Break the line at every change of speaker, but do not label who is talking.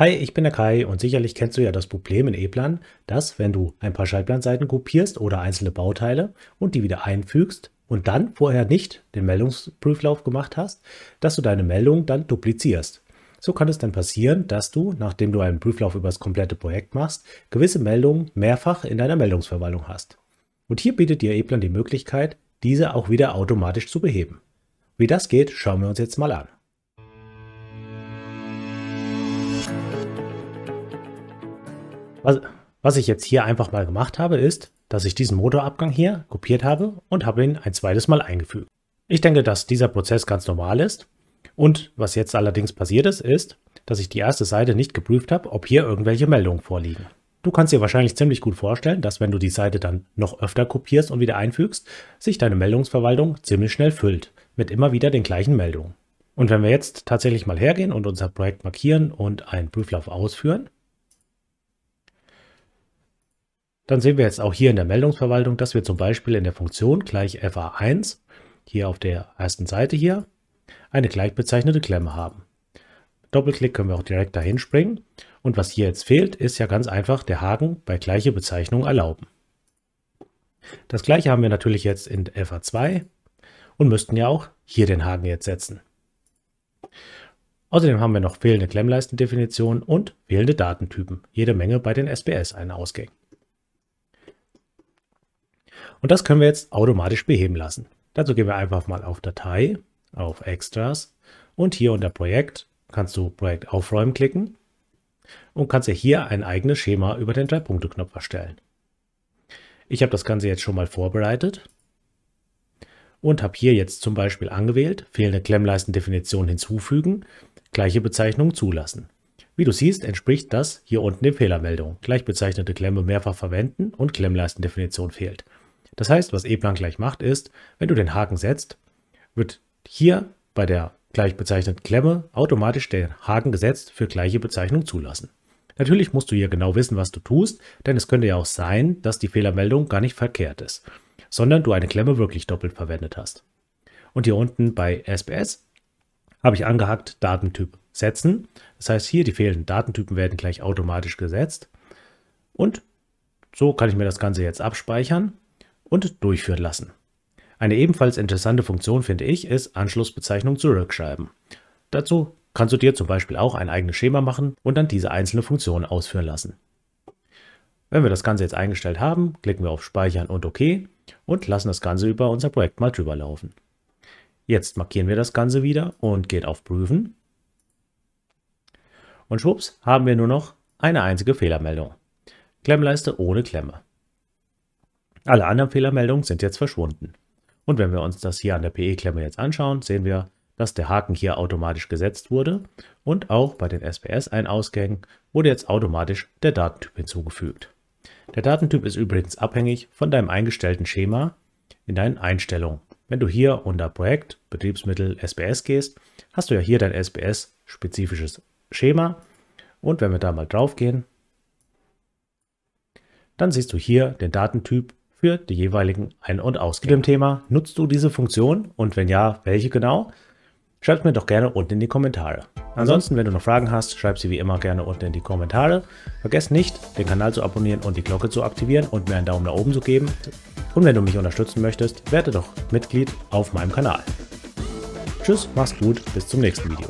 Hi, ich bin der Kai und sicherlich kennst du ja das Problem in Eplan, dass wenn du ein paar Schaltplanseiten kopierst oder einzelne Bauteile und die wieder einfügst und dann vorher nicht den Meldungsprüflauf gemacht hast, dass du deine Meldung dann duplizierst. So kann es dann passieren, dass du, nachdem du einen Prüflauf über das komplette Projekt machst, gewisse Meldungen mehrfach in deiner Meldungsverwaltung hast. Und hier bietet dir Eplan die Möglichkeit, diese auch wieder automatisch zu beheben. Wie das geht, schauen wir uns jetzt mal an. Was, was ich jetzt hier einfach mal gemacht habe, ist, dass ich diesen Motorabgang hier kopiert habe und habe ihn ein zweites Mal eingefügt. Ich denke, dass dieser Prozess ganz normal ist. Und was jetzt allerdings passiert ist, ist, dass ich die erste Seite nicht geprüft habe, ob hier irgendwelche Meldungen vorliegen. Du kannst dir wahrscheinlich ziemlich gut vorstellen, dass wenn du die Seite dann noch öfter kopierst und wieder einfügst, sich deine Meldungsverwaltung ziemlich schnell füllt, mit immer wieder den gleichen Meldungen. Und wenn wir jetzt tatsächlich mal hergehen und unser Projekt markieren und einen Prüflauf ausführen, Dann sehen wir jetzt auch hier in der Meldungsverwaltung, dass wir zum Beispiel in der Funktion gleich FA1, hier auf der ersten Seite hier, eine gleich bezeichnete Klemme haben. Doppelklick können wir auch direkt dahin springen. Und was hier jetzt fehlt, ist ja ganz einfach der Haken bei gleiche Bezeichnung erlauben. Das gleiche haben wir natürlich jetzt in FA2 und müssten ja auch hier den Haken jetzt setzen. Außerdem haben wir noch fehlende Klemmleistendefinitionen und fehlende Datentypen, jede Menge bei den SBS-Ein-Ausgängen. Und das können wir jetzt automatisch beheben lassen. Dazu gehen wir einfach mal auf Datei, auf Extras und hier unter Projekt kannst du Projekt aufräumen klicken und kannst dir hier ein eigenes Schema über den Drei-Punkte-Knopf erstellen. Ich habe das Ganze jetzt schon mal vorbereitet und habe hier jetzt zum Beispiel angewählt, fehlende Klemmleistendefinition hinzufügen, gleiche Bezeichnung zulassen. Wie du siehst, entspricht das hier unten den Fehlermeldungen. Gleich bezeichnete Klemme mehrfach verwenden und Klemmleistendefinition fehlt. Das heißt, was E-Plan gleich macht, ist, wenn du den Haken setzt, wird hier bei der gleich bezeichneten Klemme automatisch der Haken gesetzt für gleiche Bezeichnung zulassen. Natürlich musst du hier genau wissen, was du tust, denn es könnte ja auch sein, dass die Fehlermeldung gar nicht verkehrt ist, sondern du eine Klemme wirklich doppelt verwendet hast. Und hier unten bei SPS habe ich angehackt Datentyp setzen. Das heißt, hier die fehlenden Datentypen werden gleich automatisch gesetzt. Und so kann ich mir das Ganze jetzt abspeichern und durchführen lassen. Eine ebenfalls interessante Funktion finde ich ist Anschlussbezeichnung zurückschreiben. Dazu kannst du dir zum Beispiel auch ein eigenes Schema machen und dann diese einzelne Funktion ausführen lassen. Wenn wir das Ganze jetzt eingestellt haben, klicken wir auf Speichern und OK und lassen das Ganze über unser Projekt mal drüber laufen. Jetzt markieren wir das Ganze wieder und geht auf Prüfen. Und schwupps haben wir nur noch eine einzige Fehlermeldung. Klemmleiste ohne Klemme. Alle anderen Fehlermeldungen sind jetzt verschwunden. Und wenn wir uns das hier an der PE-Klemme jetzt anschauen, sehen wir, dass der Haken hier automatisch gesetzt wurde und auch bei den sps einausgängen wurde jetzt automatisch der Datentyp hinzugefügt. Der Datentyp ist übrigens abhängig von deinem eingestellten Schema in deinen Einstellungen. Wenn du hier unter Projekt, Betriebsmittel, SPS gehst, hast du ja hier dein SPS-spezifisches Schema. Und wenn wir da mal drauf gehen, dann siehst du hier den Datentyp für die jeweiligen Ein- und Ausgänge. Zu dem Thema, nutzt du diese Funktion und wenn ja, welche genau? Schreib mir doch gerne unten in die Kommentare. Ansonsten, wenn du noch Fragen hast, schreib sie wie immer gerne unten in die Kommentare. Vergesst nicht, den Kanal zu abonnieren und die Glocke zu aktivieren und mir einen Daumen nach oben zu geben. Und wenn du mich unterstützen möchtest, werde doch Mitglied auf meinem Kanal. Tschüss, mach's gut, bis zum nächsten Video.